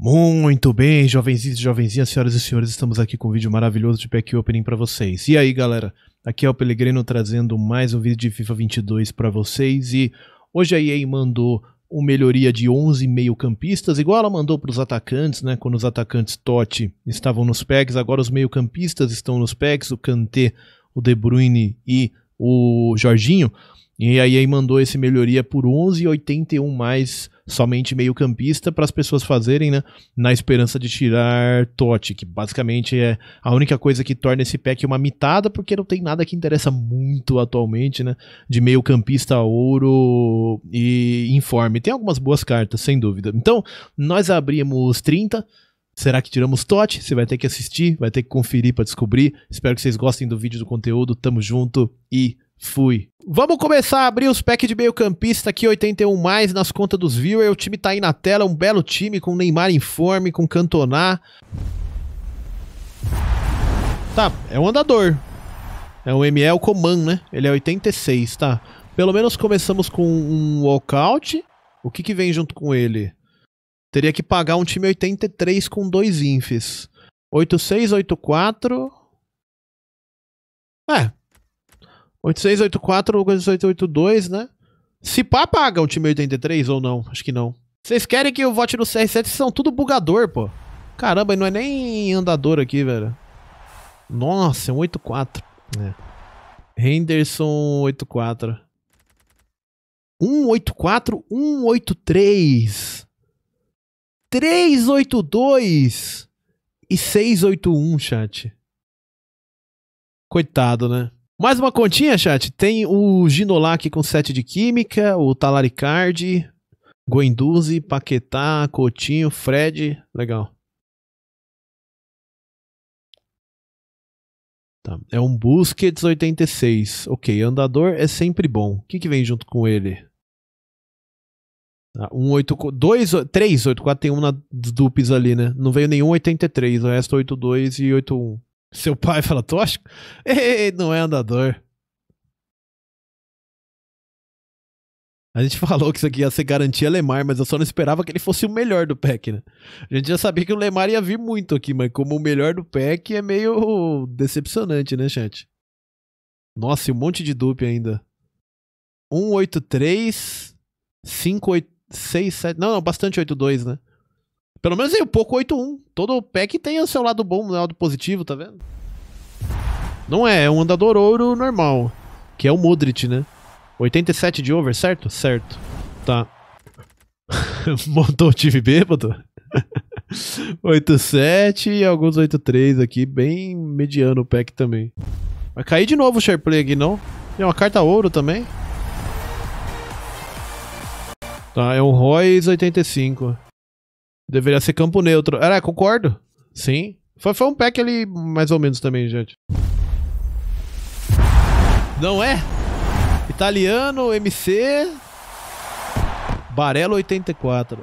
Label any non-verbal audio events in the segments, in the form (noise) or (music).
Muito bem, jovenzinhos e jovenzinhas, senhoras e senhores, estamos aqui com um vídeo maravilhoso de pack opening para vocês. E aí, galera? Aqui é o Pelegrino trazendo mais um vídeo de FIFA 22 para vocês e hoje a EA mandou uma melhoria de 11 meio-campistas, igual ela mandou para os atacantes, né? Quando os atacantes Totti estavam nos packs, agora os meio-campistas estão nos packs, o Kanté, o De Bruyne e o Jorginho. E a EA mandou essa melhoria por 11,81 mais somente meio-campista para as pessoas fazerem, né? Na esperança de tirar Totti, que basicamente é a única coisa que torna esse pack uma mitada, porque não tem nada que interessa muito atualmente, né? De meio-campista, ouro e informe. Tem algumas boas cartas, sem dúvida. Então, nós abrimos 30. Será que tiramos Totti? Você vai ter que assistir, vai ter que conferir para descobrir. Espero que vocês gostem do vídeo, do conteúdo. Tamo junto e Fui. Vamos começar a abrir os packs de meio-campista aqui, 81 mais nas contas dos viewers. O time tá aí na tela, um belo time com Neymar em forma, com Cantoná. Tá, é um andador. É um ML Coman, né? Ele é 86, tá? Pelo menos começamos com um walkout. O que que vem junto com ele? Teria que pagar um time 83 com dois infs. 86, 84. É, 8684 ou né? Se pá, paga o time 83 ou não? Acho que não. Vocês querem que eu vote no CR7? Vocês são tudo bugador, pô. Caramba, não é nem andador aqui, velho. Nossa, é um 84. É. Henderson 84. 184, 183. 382 e 681, chat. Coitado, né? Mais uma continha, chat. Tem o Ginolac com 7 de Química, o Talaricard, Guenduzi, Paquetá, Coutinho, Fred. Legal. Tá. É um Busquets 86. Ok, andador é sempre bom. O que, que vem junto com ele? Tá. Um 8, 2, 3, 8, 4, tem um na dupes ali, né? Não veio nenhum 83, o resto 82 e 81. Seu pai fala tóxico? (laughs) Ei, não é andador. A gente (laughs) falou que isso aqui ia ser garantia Lemar, mas eu só não esperava que ele fosse o melhor do pack, né? A gente já sabia que o Lemar ia vir muito aqui, mas como o melhor do pack é meio decepcionante, né, chat? Nossa, e um monte de dupe ainda. 183, 5, 8, 6, 7. Não, não, bastante 8-2, né? Pelo menos aí o Poco 8.1. Todo pack tem o seu lado bom, o lado positivo, tá vendo? Não é, é um andador ouro normal. Que é o Modric, né? 87 de over, certo? Certo. Tá. (laughs) Montou o time bêbado? 8.7 (laughs) e alguns 8.3 aqui. Bem mediano o pack também. Vai cair de novo o SharePlay aqui, não? É uma carta ouro também. Tá, é um Royce 85. Deveria ser campo neutro. Ah, concordo. Sim. Foi, foi um pack ali mais ou menos também, gente. Não é? Italiano, MC. Barelo 84.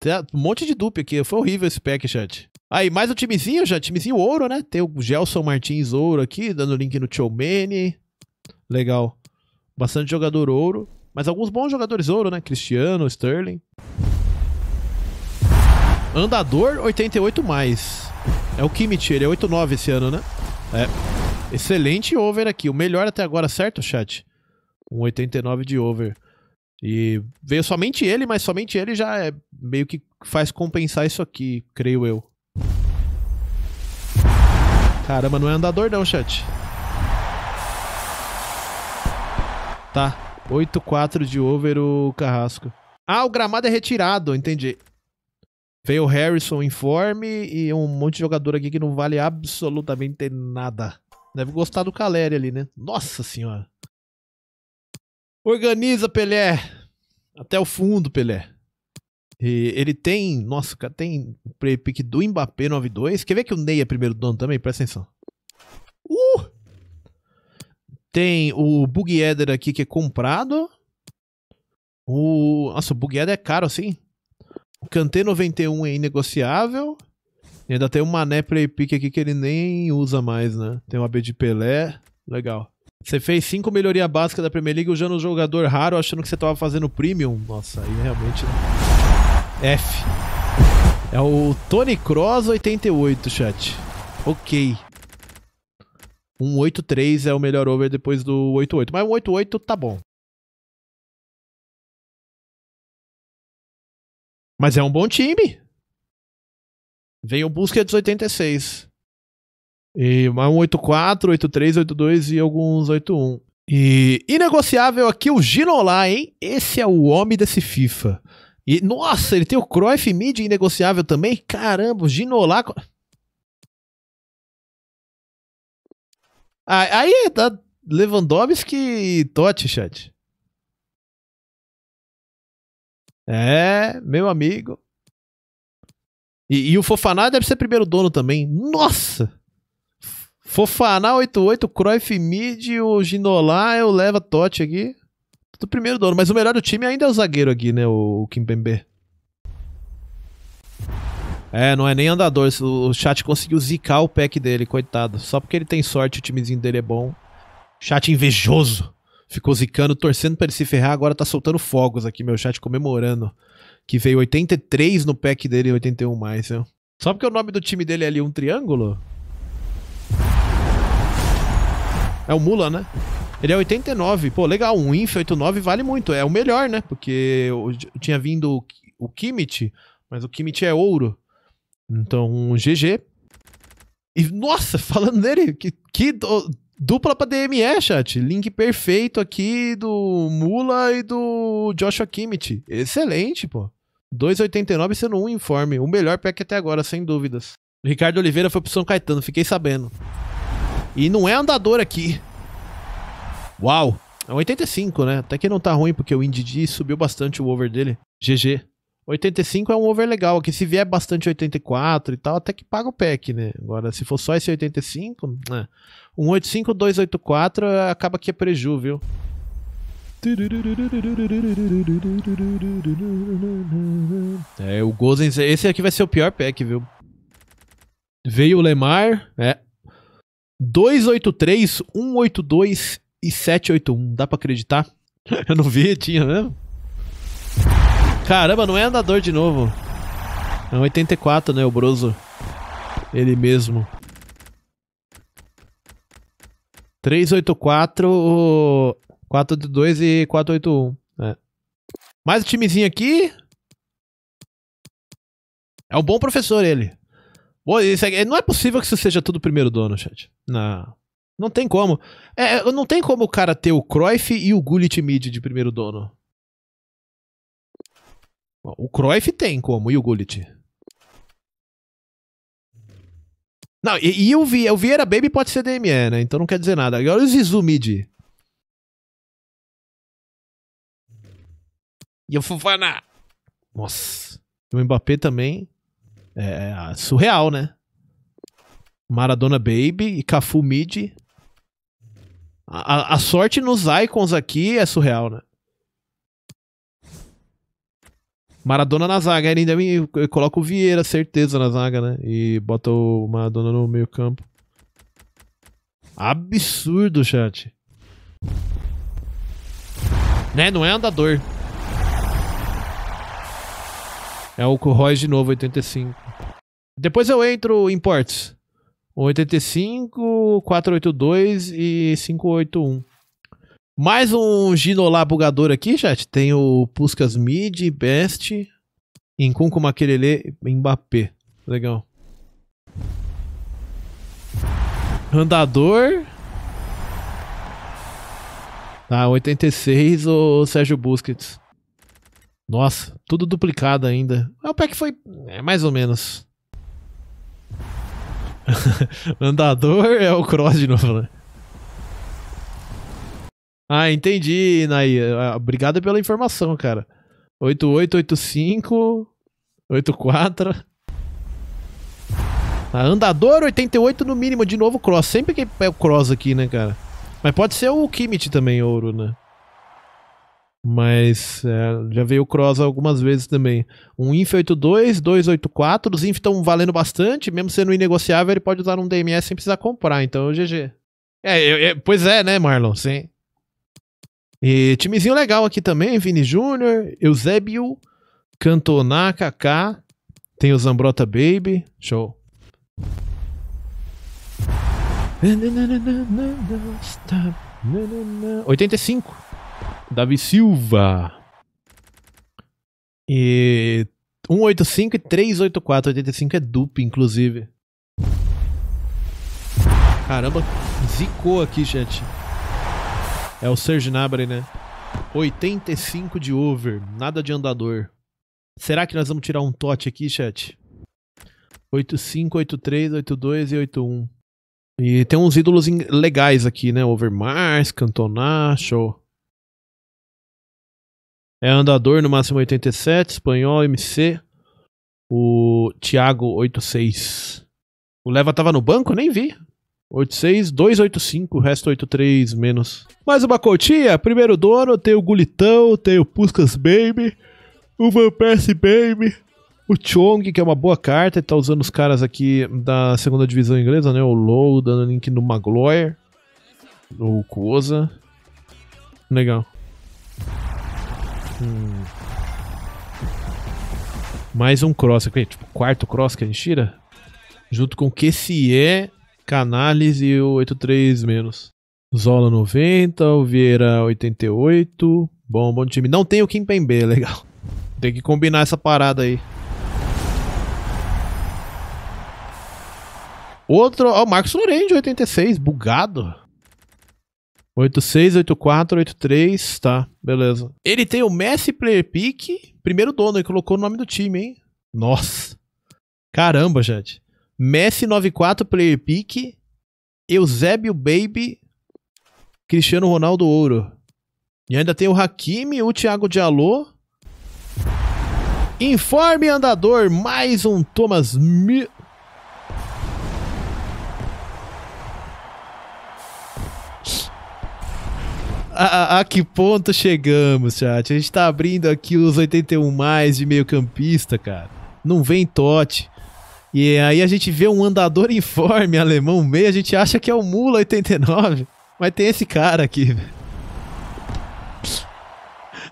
Tem um monte de dupe aqui. Foi horrível esse pack, chat. Aí, mais um timezinho, já. Timezinho ouro, né? Tem o Gelson Martins ouro aqui, dando link no Chomene. Legal. Bastante jogador ouro. Mas alguns bons jogadores ouro, né? Cristiano, Sterling. Andador 88 mais. É o Kimmich, ele é 8,9 esse ano, né? É. Excelente over aqui. O melhor até agora, certo, chat? Um 89 de over. E veio somente ele, mas somente ele já é meio que faz compensar isso aqui, creio eu. Caramba, não é andador não, chat. Tá. 8-4 de over o Carrasco. Ah, o gramado é retirado, entendi. Veio o Harrison informe e um monte de jogador aqui que não vale absolutamente nada. Deve gostar do Caleri ali, né? Nossa senhora. Organiza, Pelé. Até o fundo, Pelé. E ele tem, nossa, cara, tem pick do Mbappé 9-2. Quer ver que o Ney é primeiro dono também? Presta atenção. Uh! Tem o Bug Eder aqui que é comprado. O, nossa, o Bug Eder é caro assim. Kanté 91 é inegociável. E ainda tem o Mané Play Pick aqui que ele nem usa mais, né? Tem o AB de Pelé. Legal. Você fez cinco melhorias básicas da Premier League usando um jogador raro, achando que você tava fazendo premium. Nossa, aí realmente. Né? F. É o Tony Cross 88, chat. Ok. 183 é o melhor over depois do 88. Mas o 88 tá bom. Mas é um bom time. Veio o Busquets 86. E mais um 84, 83, 82 e alguns 81. E inegociável aqui o Ginola, hein? Esse é o homem desse FIFA. E nossa, ele tem o Cruyff Mid inegociável também? Caramba, o Ginola. Aí é da tá Lewandowski e Totti, chat. É, meu amigo. E, e o Fofaná deve ser primeiro dono também. Nossa! Fofaná 88, Cruyff Mid, o Ginolá, eu levo a Totti aqui. Do primeiro dono, mas o melhor do time ainda é o zagueiro aqui, né? O, o Kimpembe. É, não é nem andador. O chat conseguiu zicar o pack dele, coitado. Só porque ele tem sorte, o timezinho dele é bom. Chat invejoso ficou zicando, torcendo para ele se ferrar, agora tá soltando fogos aqui, meu chat comemorando. Que veio 83 no pack dele e 81 mais, viu? Só porque o nome do time dele é ali um triângulo? É o Mula, né? Ele é 89. Pô, legal, um Inf 89 vale muito. É o melhor, né? Porque tinha vindo o Kimmich, mas o Kimmich é ouro. Então, GG. E, nossa, falando dele, que, que Dupla pra DME, chat. Link perfeito aqui do Mula e do Joshua Kimmich. Excelente, pô. 2,89 sendo um informe. O melhor pack até agora, sem dúvidas. O Ricardo Oliveira foi pro São Caetano, fiquei sabendo. E não é andador aqui. Uau! É 85, né? Até que não tá ruim, porque o Indidi subiu bastante o over dele. GG. 85 é um over legal, que se vier bastante 84 e tal, até que paga o pack, né? Agora, se for só esse 85, né? 185, 284 é, acaba que é preju, viu? É, o Gozen, esse aqui vai ser o pior pack, viu? Veio o Lemar, é. 283, 182 e 781. Dá pra acreditar? (laughs) Eu não vi, tinha mesmo. Caramba, não é andador de novo. É um 84, né? O Broso. Ele mesmo. 384, 482 e 481. É. Né. Mais um timezinho aqui. É um bom professor ele. é, não é possível que isso seja tudo primeiro dono, chat. Não. Não tem como. É, não tem como o cara ter o Cruyff e o Gullit Mid de primeiro dono. O Cruyff tem como, e o Gullit? Não, e, e o, Vieira, o Vieira Baby pode ser DME, né? Então não quer dizer nada. Olha o Zizou Mid. E o Fufana. Nossa. E o Mbappé também. É, é ah, surreal, né? Maradona Baby e Cafu Mid. a, a sorte nos icons aqui é surreal, né? Maradona na zaga, ele ainda me coloca o Vieira, certeza, na zaga, né? E bota o Maradona no meio campo. Absurdo, chat. Né? Não é andador. É o Royce de novo, 85. Depois eu entro em ports. 85, 482 e 581. Mais um Ginolá bugador aqui, chat. Tem o Puskas Mid, Best, Incunco Maquerele, Mbappé. Legal. Andador. Tá, 86 o Sérgio Busquets. Nossa, tudo duplicado ainda. É, o pack foi é, mais ou menos. (laughs) Andador é o Cross de novo, né? Ah, entendi, Naí. Ah, obrigado pela informação, cara. 8885 84 ah, Andador 88 no mínimo, de novo cross. Sempre que é o cross aqui, né, cara? Mas pode ser o Kimmich também, ouro, né? Mas é, já veio o cross algumas vezes também. Um INF 82, 284. Os INF estão valendo bastante. Mesmo sendo inegociável, ele pode usar um DMS sem precisar comprar. Então, GG. É, é, eu, eu, é, pois é, né, Marlon? Sim. E timezinho legal aqui também, Vini Júnior, Eusébio, Cantoná, Kaká, tem o Zambrota Baby, show. Stop. 85. Davi Silva. E 185 e 384. 85 é dupe, inclusive. Caramba, zicou aqui, gente. É o Serge Gnabry, né? 85 de over, nada de andador. Será que nós vamos tirar um tote aqui, chat? 85, 83, 82 e 81. E tem uns ídolos legais aqui, né? Overmars, Cantona, show. É andador no máximo 87, espanhol, MC. O Thiago 86. O Leva tava no banco? Nem vi. 86, 285, resto 83 menos. Mais uma cotinha, primeiro dono, tem o Gulitão, tem o Puskas Baby, o Van Persie Baby, o Chong, que é uma boa carta, ele tá usando os caras aqui da segunda divisão inglesa, né? O Low, dando link no Magloire, o Koza. Legal. Hum. Mais um cross aqui, tipo, quarto cross que a gente tira. Junto com o QCE Canales e o 83 menos. Zola 90, o Vieira 88. Bom, bom time. Não tem o Kim Pembe, é legal. (laughs) Tem que combinar essa parada aí. Outro, ó, o Marcos Lorenzo 86, bugado. 86, 84, 83, tá, beleza. Ele tem o Messi Player Pick, primeiro dono, ele colocou o nome do time, hein? Nossa. Caramba, gente. Messi94 Player Pick, Eusébio Baby, Cristiano Ronaldo Ouro. E ainda tem o Hakimi, o Thiago Diallo. Informe andador, mais um Thomas Mi... A, a, a, que ponto chegamos, chat? A gente tá abrindo aqui os 81 mais de meio campista, cara. Não vem Tote. E aí a gente vê um andador informe alemão meio, a gente acha que é o Mula 89, mas tem esse cara aqui,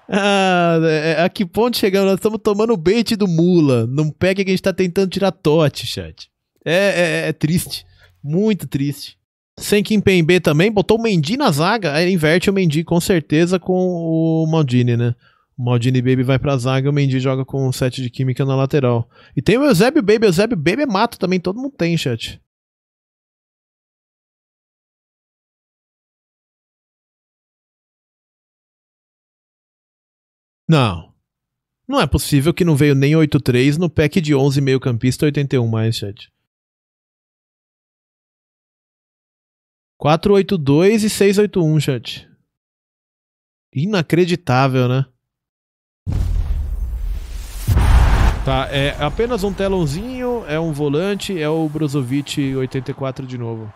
Ah, é, é, a que ponto chegamos? Nós estamos tomando o bait do Mula. Não pega que a gente está tentando tirar tote, chat. É, é, é, triste. Muito triste. Sem Kim B também, botou o Mendy na zaga. Aí inverte o Mendy com certeza com o Maldini, né? O Maldini Baby vai pra zaga, o Mendy joga com o set de química na lateral. E tem o Eusebio Baby, o Eusébio Baby é mato também, todo mundo tem, chat. Não. Não é possível que não veio nem 8-3 no pack de 11 meio-campista 81 mais, chat. 4-8-2 e 6-8-1, chat. Inacreditável, né? Tá, é apenas um telãozinho, é um volante, é o Brozovic 84 de novo.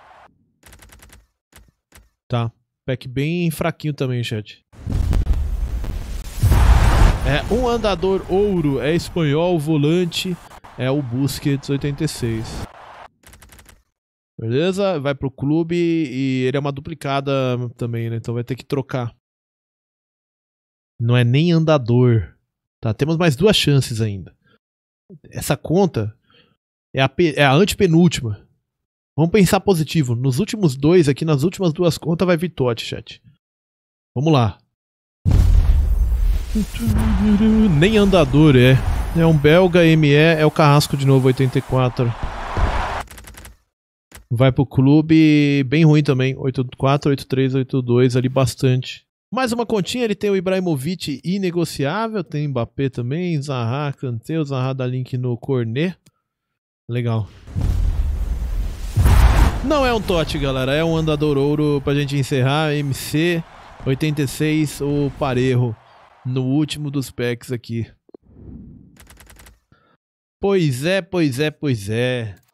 Tá, pack bem fraquinho também, chat. É um andador ouro, é espanhol, volante, é o Busquets 86. Beleza? Vai pro clube e ele é uma duplicada também, né? Então vai ter que trocar não é nem andador. Tá? Temos mais duas chances ainda. Essa conta é a, é a antepenúltima. Vamos pensar positivo. Nos últimos dois aqui, nas últimas duas contas, vai vir Tote, chat. Vamos lá. Nem andador é. É um belga ME, é o Carrasco de novo, 84. Vai pro clube bem ruim também. 84, 83, 82, ali bastante. Mais uma continha, ele tem o Ibrahimovic inegociável, tem Mbappé também, Zaha, Kanté, Zaha dá link no Cornet. Legal. Não é um Tote, galera, é um andador ouro pra gente encerrar, MC 86, o Parejo, no último dos packs aqui. Pois é, pois é, pois é.